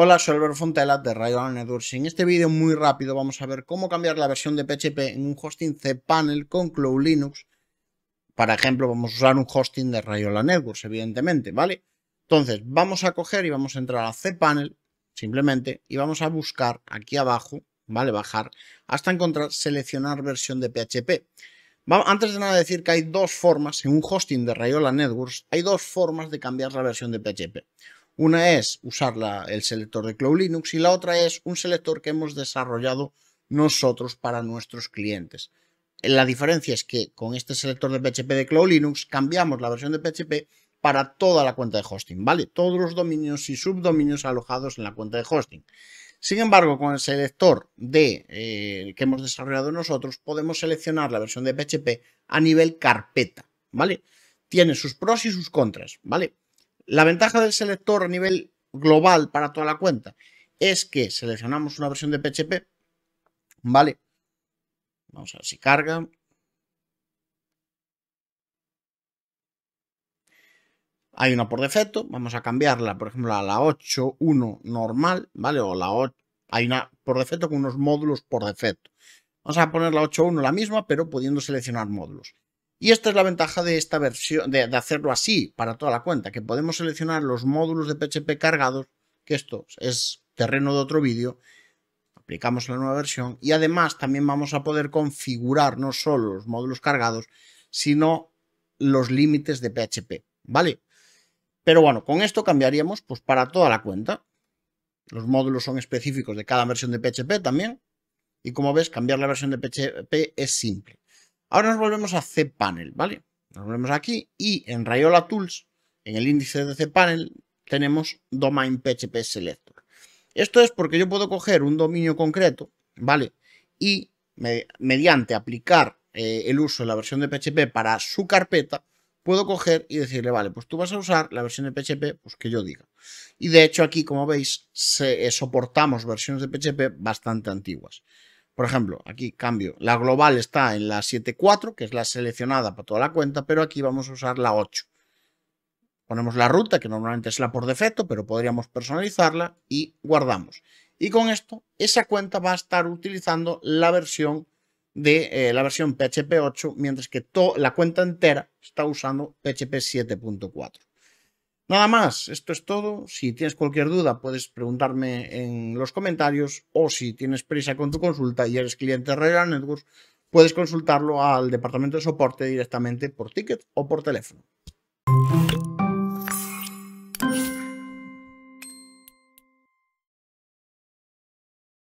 Hola, soy Alberto Fontela de Rayola Networks. En este vídeo muy rápido vamos a ver cómo cambiar la versión de PHP en un hosting cPanel con Cloud Linux. Para ejemplo, vamos a usar un hosting de Rayola Networks, evidentemente, ¿vale? Entonces, vamos a coger y vamos a entrar a cPanel, simplemente, y vamos a buscar aquí abajo, ¿vale? Bajar, hasta encontrar seleccionar versión de PHP. Antes de nada decir que hay dos formas, en un hosting de Rayola Networks, hay dos formas de cambiar la versión de PHP. Una es usar el selector de Cloud Linux y la otra es un selector que hemos desarrollado nosotros para nuestros clientes. La diferencia es que con este selector de PHP de Cloud Linux cambiamos la versión de PHP para toda la cuenta de hosting, ¿vale? Todos los dominios y subdominios alojados en la cuenta de hosting. Sin embargo, con el selector de, eh, que hemos desarrollado nosotros, podemos seleccionar la versión de PHP a nivel carpeta, ¿vale? Tiene sus pros y sus contras, ¿vale? La ventaja del selector a nivel global para toda la cuenta es que seleccionamos una versión de PHP, ¿vale? Vamos a ver si carga. Hay una por defecto, vamos a cambiarla, por ejemplo, a la 8.1 normal, ¿vale? O la 8, hay una por defecto con unos módulos por defecto. Vamos a poner la 8.1 la misma, pero pudiendo seleccionar módulos. Y esta es la ventaja de esta versión, de, hacerlo así para toda la cuenta, que podemos seleccionar los módulos de PHP cargados, que esto es terreno de otro vídeo, aplicamos la nueva versión y además también vamos a poder configurar no solo los módulos cargados, sino los límites de PHP, ¿vale? Pero bueno, con esto cambiaríamos pues para toda la cuenta. Los módulos son específicos de cada versión de PHP también. Y como ves, cambiar la versión de PHP es simple. Ahora nos volvemos a cPanel, ¿vale? Nos volvemos aquí y en Rayola Tools, en el índice de cPanel, tenemos Domain PHP Selector. Esto es porque yo puedo coger un dominio concreto, ¿vale? Y mediante aplicar eh, el uso de la versión de PHP para su carpeta, puedo coger y decirle, vale, pues tú vas a usar la versión de PHP pues, que yo diga. Y de hecho aquí, como veis, se, eh, soportamos versiones de PHP bastante antiguas. Por ejemplo, aquí cambio, la global está en la 7.4, que es la seleccionada para toda la cuenta, pero aquí vamos a usar la 8. Ponemos la ruta, que normalmente es la por defecto, pero podríamos personalizarla y guardamos. Y con esto, esa cuenta va a estar utilizando la versión de eh, la versión PHP 8, mientras que la cuenta entera está usando PHP 7.4. Nada más, esto es todo. Si tienes cualquier duda, puedes preguntarme en los comentarios o si tienes prisa con tu consulta y eres cliente de Real Networks, puedes consultarlo al departamento de soporte directamente por ticket o por teléfono.